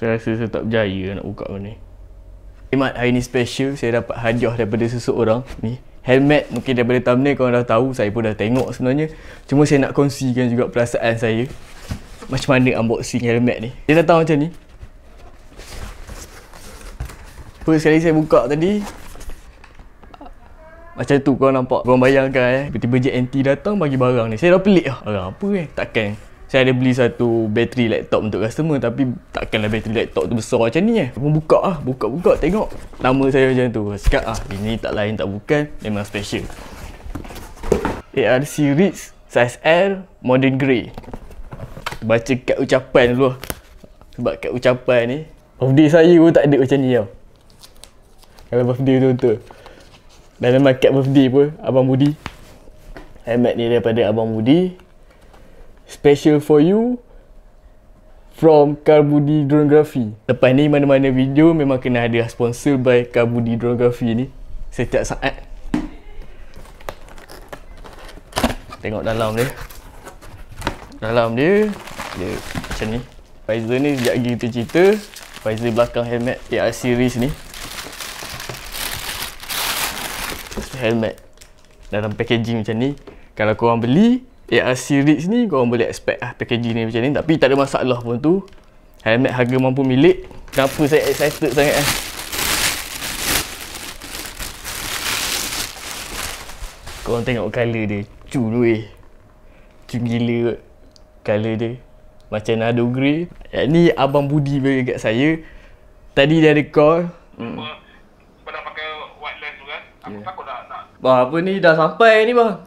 Saya rasa saya tak berjaya nak buka benda ni Imat hari ni special Saya dapat hadiah daripada seseorang ni Helmet mungkin daripada thumbnail korang dah tahu Saya pun dah tengok sebenarnya Cuma saya nak kongsikan juga perasaan saya Macam mana unboxing helmet ni Dia datang macam ni First sekali saya buka tadi macam tu korang nampak Korang bayangkan eh Tiba-tiba JNT datang bagi barang ni Saya dah pelik lah Barang apa eh Takkan saya ada beli satu bateri laptop untuk customer tapi takkanlah bateri laptop tu besar macam ni eh. Buka lah, buka-buka tengok nama saya macam tu. sekarang ah, ini tak lain tak bukan, memang special. ARC Ritz size L modern grey. Baca kad ucapan dulu ah. Sebab kad ucapan ni birthday saya pun tak ada macam ni tau. Kalau birthday tu tu. Dan memang kad birthday pun abang Budi. Helmet ni daripada abang Budi special for you from Karbudi Drography. Lepas ni mana-mana video memang kena ada sponsor by Karbudi Drography ni setiap saat. Tengok dalam ni, Dalam dia dia macam ni. Visor ni sejak lagi kita cerita, visor belakang helmet AR series ni. Helmet dalam packaging macam ni. Kalau korang beli, AR eh, uh, series ni kau orang boleh expect lah packaging ni macam ni tapi tak ada masalah pun tu helmet harga mampu milik kenapa saya excited sangat eh kau orang tengok color dia cu tu eh cu gila color dia macam nado grey yang ni abang budi bagi kat saya tadi dia ada call hmm. Kau dah pakai white lens tu kan? Aku yeah. takut dah nak Bah, apa ni? Dah sampai ni bah?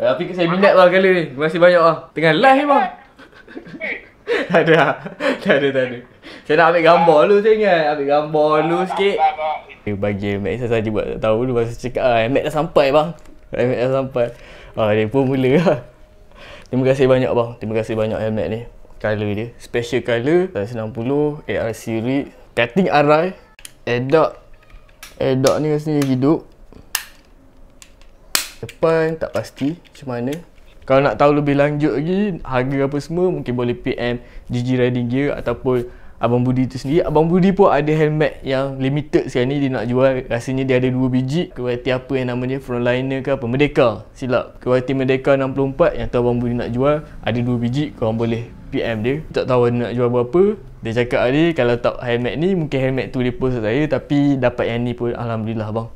Eh, tapi saya minat lah kali ni. masih banyak lah. Tengah live bang. Ah. tak ada ah. Tak ada, tak ada. Saya nak ambil gambar dulu saya ingat. Ambil gambar dulu sikit. Bagi Max saya saja buat tak tahu dulu masa cakap. Ah, Max dah sampai bang. Eh, Max dah sampai. Ah, dia pun mula lah. Terima kasih banyak bang. Terima kasih banyak helmet eh, ni. Color dia. Special color. 160 AR series. Cutting array. Adopt. Adopt ni rasanya hidup depan tak pasti macam mana kalau nak tahu lebih lanjut lagi harga apa semua mungkin boleh PM GG Riding Gear ataupun Abang Budi tu sendiri Abang Budi pun ada helmet yang limited sekarang ni dia nak jual rasanya dia ada 2 biji kualiti apa yang namanya frontliner ke apa Merdeka silap kualiti Merdeka 64 yang tu Abang Budi nak jual ada 2 biji korang boleh PM dia tak tahu dia nak jual berapa dia cakap tadi kalau tak helmet ni mungkin helmet tu dia post saya tapi dapat yang ni pun Alhamdulillah bang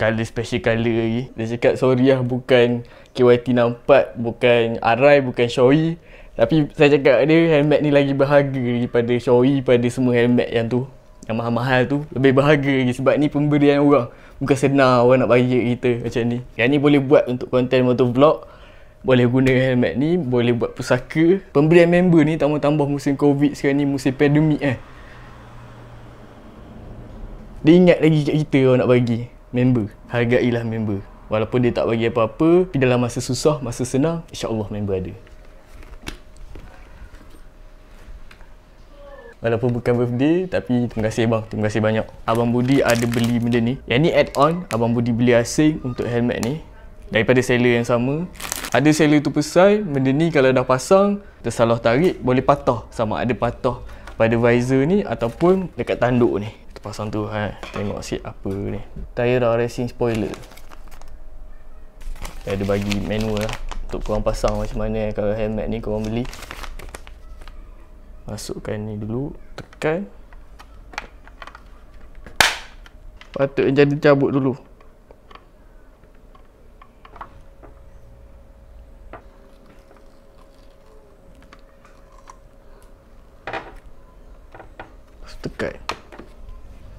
color special color lagi Dia cakap sorry lah bukan KYT nampak Bukan Arai, bukan Shoei Tapi saya cakap dia helmet ni lagi berharga daripada Shoei Pada semua helmet yang tu Yang mahal-mahal tu Lebih berharga lagi sebab ni pemberian orang Bukan senang orang nak bagi kita macam ni Yang ni boleh buat untuk konten motor vlog boleh guna helmet ni, boleh buat pusaka Pemberian member ni tambah-tambah musim covid sekarang ni, musim pandemik eh Dia ingat lagi kat kita kalau nak bagi member hargailah member walaupun dia tak bagi apa-apa tapi dalam masa susah masa senang insyaallah member ada Walaupun bukan birthday Tapi terima kasih bang Terima kasih banyak Abang Budi ada beli benda ni Yang ni add-on Abang Budi beli asing Untuk helmet ni Daripada seller yang sama Ada seller tu pesai. Benda ni kalau dah pasang Tersalah tarik Boleh patah Sama ada patah Pada visor ni Ataupun dekat tanduk ni kita pasang tu eh. tengok sikit apa ni tyre racing spoiler dia ada bagi manual lah untuk korang pasang macam mana eh, kalau helmet ni korang beli masukkan ni dulu tekan patut jadi cabut dulu tekan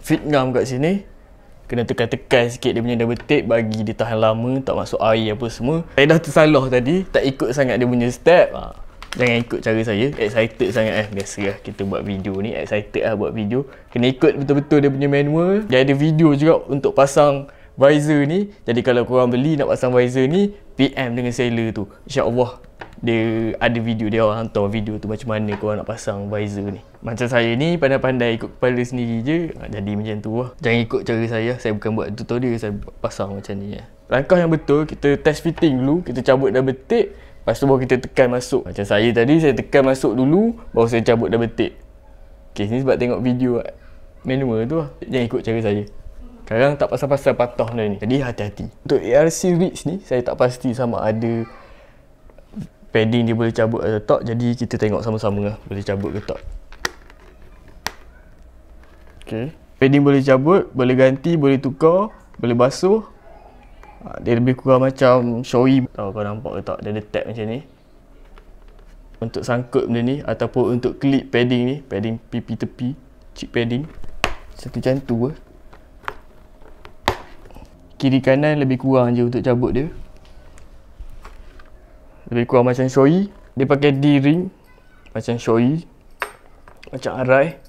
fit Vietnam kat sini kena tekan-tekan sikit dia punya double tape bagi dia tahan lama tak masuk air apa semua saya dah tersalah tadi tak ikut sangat dia punya step ha. jangan ikut cara saya excited sangat eh biasalah kita buat video ni excited lah buat video kena ikut betul-betul dia punya manual dia ada video juga untuk pasang visor ni jadi kalau korang beli nak pasang visor ni PM dengan seller tu insyaAllah dia ada video dia orang hantar video tu macam mana kau nak pasang visor ni macam saya ni pandai-pandai ikut kepala sendiri je ha, jadi macam tu lah jangan ikut cara saya saya bukan buat tutorial saya pasang macam ni lah langkah yang betul kita test fitting dulu kita cabut dah betik lepas tu baru kita tekan masuk macam saya tadi saya tekan masuk dulu baru saya cabut dah betik ok ni sebab tengok video manual tu lah jangan ikut cara saya sekarang tak pasal-pasal patah ni jadi hati-hati untuk ARC Reach ni saya tak pasti sama ada padding dia boleh cabut atau tak jadi kita tengok sama-sama lah boleh cabut ke tak okay. padding boleh cabut boleh ganti boleh tukar boleh basuh ah, dia lebih kurang macam showy tahu kau nampak ke tak dia ada tap macam ni untuk sangkut benda ni ataupun untuk clip padding ni padding pipi tepi cheek padding satu jantung ke kiri kanan lebih kurang je untuk cabut dia lebih kurang macam shoyi Dia pakai D-ring Macam shoyi Macam arai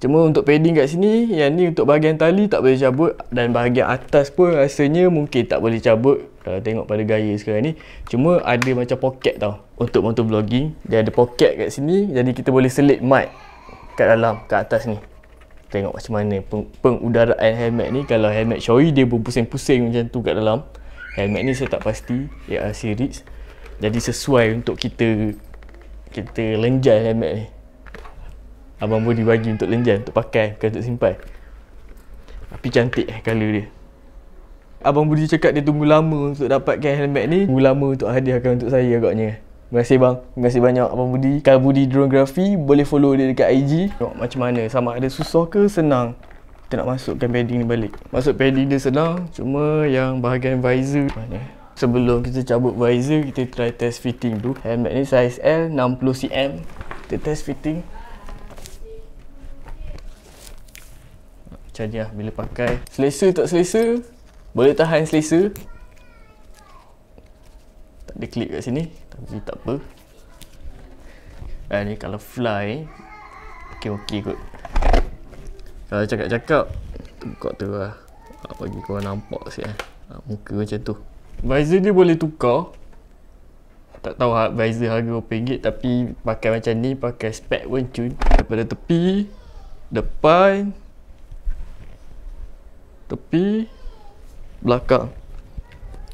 Cuma untuk padding kat sini Yang ni untuk bahagian tali tak boleh cabut Dan bahagian atas pun rasanya mungkin tak boleh cabut Kalau tengok pada gaya sekarang ni Cuma ada macam pocket tau Untuk motor vlogging Dia ada pocket kat sini Jadi kita boleh selit mic Kat dalam, kat atas ni Tengok macam mana peng pengudaraan helmet ni Kalau helmet shoyi dia berpusing-pusing macam tu kat dalam Helmet ni saya tak pasti ARC Ritz jadi sesuai untuk kita kita lenjai helmet ni Abang Bodi bagi untuk lenjai, untuk pakai, bukan untuk simpan tapi cantik eh colour dia Abang Budi cakap dia tunggu lama untuk dapatkan helmet ni Tunggu lama untuk hadiahkan untuk saya agaknya Terima kasih bang Terima kasih banyak Abang Budi Kalau Budi Dronegraphy Boleh follow dia dekat IG Tengok macam mana Sama ada susah ke senang Kita nak masukkan padding ni balik Masuk padding dia senang Cuma yang bahagian visor Mana eh sebelum kita cabut visor kita try test fitting dulu helmet ni size L 60cm kita test fitting macam ni lah bila pakai selesa tak selesa boleh tahan selesa tak ada clip kat sini tapi tak apa Ini eh, kalau fly ok ok kot kalau cakap-cakap buka tu lah bagi korang nampak sikit eh. muka macam tu visor dia boleh tukar tak tahu ha, visor harga berapa ringgit tapi pakai macam ni pakai spek pun cun daripada tepi depan tepi belakang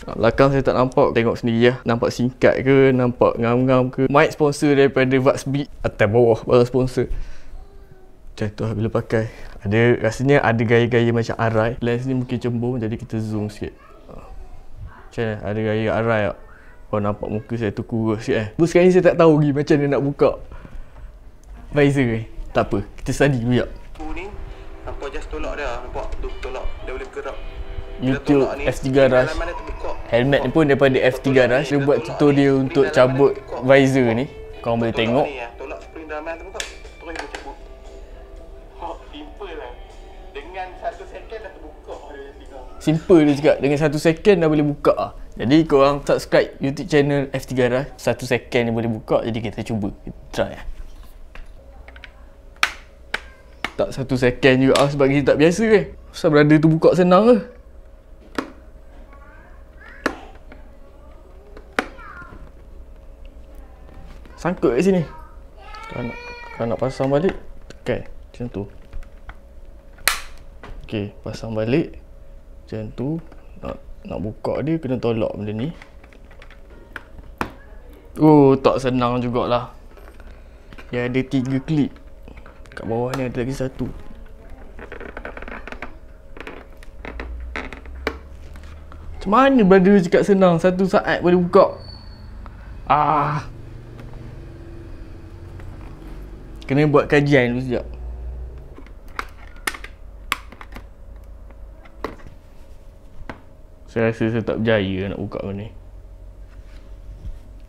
ha, belakang saya tak nampak tengok sendiri lah nampak singkat ke nampak ngam-ngam ke mic sponsor daripada Vax Beat atas bawah barang sponsor macam tu lah bila pakai ada rasanya ada gaya-gaya macam arai lens ni mungkin cembung jadi kita zoom sikit macam ada raya arai tak Kau nampak muka saya tu kurus sikit eh Terus sekarang ni saya tak tahu lagi macam dia nak buka Visor ni Tak apa, kita study dulu jap Nampak just tolak dia, nampak tu tolak Dia boleh gerak YouTube F3 Rush Helmet ni pun daripada F3 Rush Dia buat tutorial untuk cabut visor ni Korang boleh tengok eh. Simple dia cakap Dengan satu second dah boleh buka lah Jadi korang subscribe YouTube channel F3 dah satu second dia boleh buka Jadi kita cuba Kita try lah Tak satu second juga lah Sebab kita tak biasa ke eh. Kenapa brother tu buka senang lah. Sangkut kat sini Kalau nak, kalau nak pasang balik Tekan Macam tu Okay, pasang balik macam tu nak, nak buka dia kena tolak benda ni oh tak senang jugalah dia ya, ada tiga klip kat bawah ni ada lagi satu macam mana benda cakap senang satu saat boleh buka ah kena buat kajian tu sekejap Saya rasa saya tak berjaya nak buka ni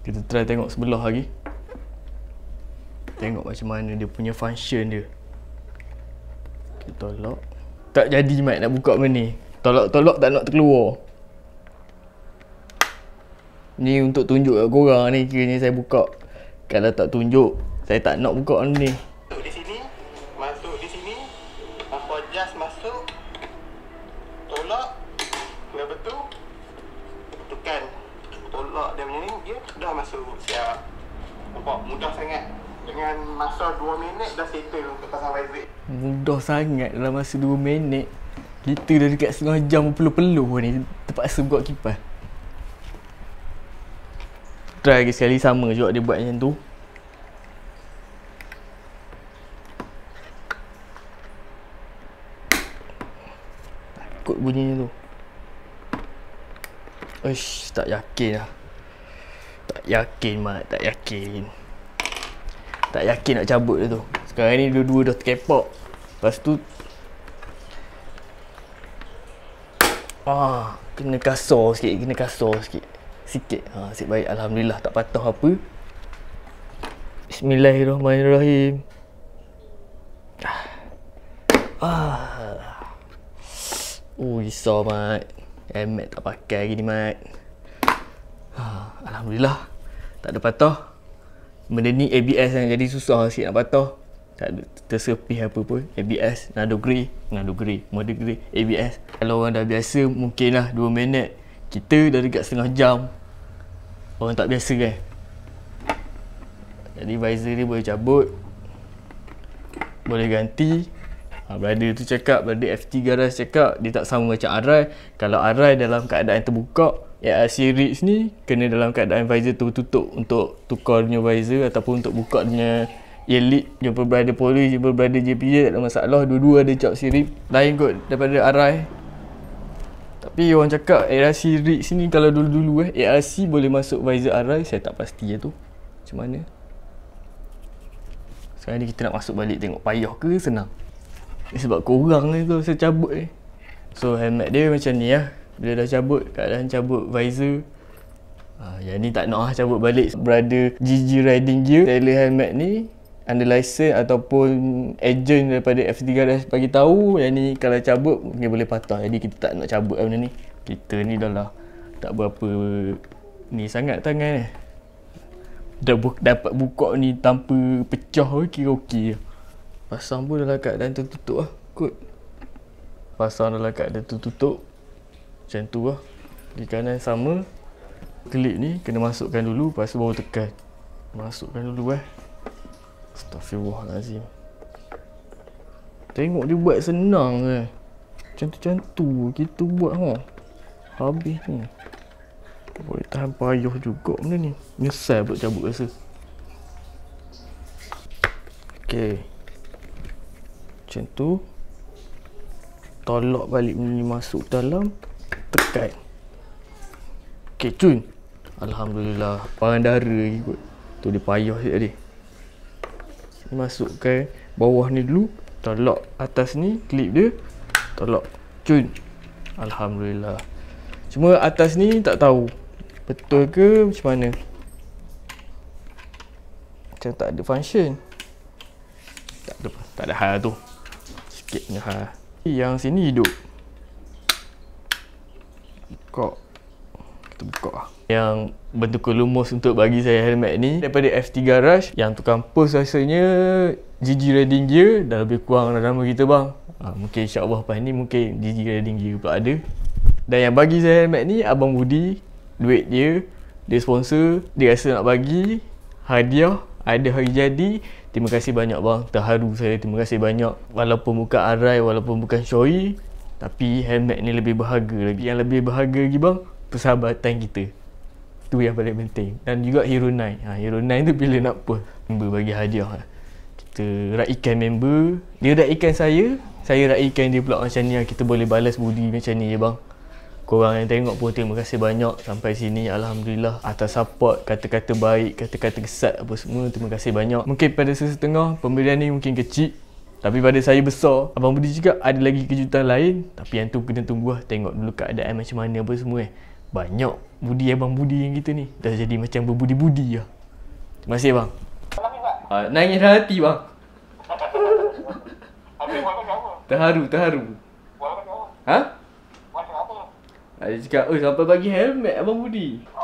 Kita try tengok sebelah lagi Tengok macam mana dia punya function dia Kita tolak Tak jadi Mike nak buka ni Tolak-tolak tak nak terkeluar Ni untuk tunjuk kat korang ni Kiranya saya buka Kalau tak tunjuk Saya tak nak buka ni Mudah sangat dalam masa 2 minit Kita dah dekat setengah jam perlu peluh ni Terpaksa buat kipas Try lagi sekali sama juga dia buat macam tu Takut bunyinya tu Ish, tak yakin lah Tak yakin mat, tak yakin Tak yakin nak cabut dia tu sekarang ni dua-dua dah terkepak Lepas tu Ah, kena kasar sikit, kena kasar sikit Sikit, ha, asyik baik, Alhamdulillah tak patah apa Bismillahirrahmanirrahim Ah. Uh, risau mat Helmet tak pakai lagi ni mat ah, Alhamdulillah Tak ada patah Benda ni ABS yang jadi susah sikit nak patah tak tersepih apa pun ABS nado grey nado grey mode grey ABS kalau orang dah biasa mungkin lah 2 minit kita dah dekat setengah jam orang tak biasa kan jadi visor ni boleh cabut boleh ganti ha, brother tu cakap brother FT garage cakap dia tak sama macam Arai kalau Arai dalam keadaan terbuka ARC Ridge ni kena dalam keadaan visor tu tutup untuk tukar punya visor ataupun untuk buka dia Elite Jumpa brother Polis Jumpa brother JPJ Tak ada masalah Dua-dua ada cap siri Lain kot Daripada Arai Tapi orang cakap ARC Rig sini Kalau dulu-dulu eh ARC boleh masuk Visor Arai Saya tak pasti je lah tu Macam mana Sekarang ni kita nak masuk balik Tengok payah ke Senang eh, Sebab korang ni tu Saya cabut eh. So helmet dia macam ni lah Bila dah cabut Keadaan cabut Visor Ha, yang ni tak nak lah cabut balik Brother GG Riding Gear Taylor helmet ni under license ataupun agent daripada F3 kan dah bagi tahu yang ni kalau cabut dia boleh patah jadi kita tak nak cabut lah benda ni kita ni dah lah tak berapa ni sangat tangan ni eh. dah bu- dapat buka ni tanpa pecah kira okey je pasang pun dalam keadaan tertutup lah kot pasang dalam keadaan tertutup macam tu lah di kanan sama klip ni kena masukkan dulu lepas tu baru tekan masukkan dulu eh Astaghfirullahalazim. Tengok dia buat senang ke. Eh. Cantu-cantu kita buat ha. Habis ni. Boleh tahan payuh juga benda ni. Nyesal buat cabut rasa. Okey. Macam tu. Tolak balik ni masuk dalam. Tekan. Okey, cun. Alhamdulillah. Pangan dara ikut. Tu dia payuh je tadi ni masukkan bawah ni dulu tolak atas ni clip dia tolak cun Alhamdulillah cuma atas ni tak tahu betul ke macam mana macam tak ada function tak ada, tak ada hal tu sikit hal yang sini hidup kok terbuka yang bentuk lumus untuk bagi saya helmet ni daripada F3 Rush yang tukang post rasanya GG Riding Gear dah lebih kurang dah lama kita bang ha, mungkin insyaAllah lepas ni mungkin GG Riding Gear pula ada dan yang bagi saya helmet ni Abang Budi duit dia dia sponsor dia rasa nak bagi hadiah ada hari jadi terima kasih banyak bang terharu saya terima kasih banyak walaupun bukan Arai walaupun bukan Shoei tapi helmet ni lebih berharga lagi yang lebih berharga lagi bang persahabatan kita tu yang paling penting dan juga hero 9 ha, hero 9 tu bila nak post member bagi hadiah lah. kita raikan member dia raikan saya saya raikan dia pula macam ni lah. kita boleh balas budi macam ni je bang korang yang tengok pun terima kasih banyak sampai sini Alhamdulillah atas support kata-kata baik kata-kata kesat apa semua terima kasih banyak mungkin pada sesetengah pemberian ni mungkin kecil tapi pada saya besar Abang Budi juga ada lagi kejutan lain Tapi yang tu kena tunggu lah Tengok dulu keadaan macam mana apa semua eh banyak budi abang budi yang kita ni dah jadi macam berbudi-budi lah terima kasih bang ah, nangis hati bang terharu terharu ha? Dia cakap, oh sampai bagi helmet abang budi.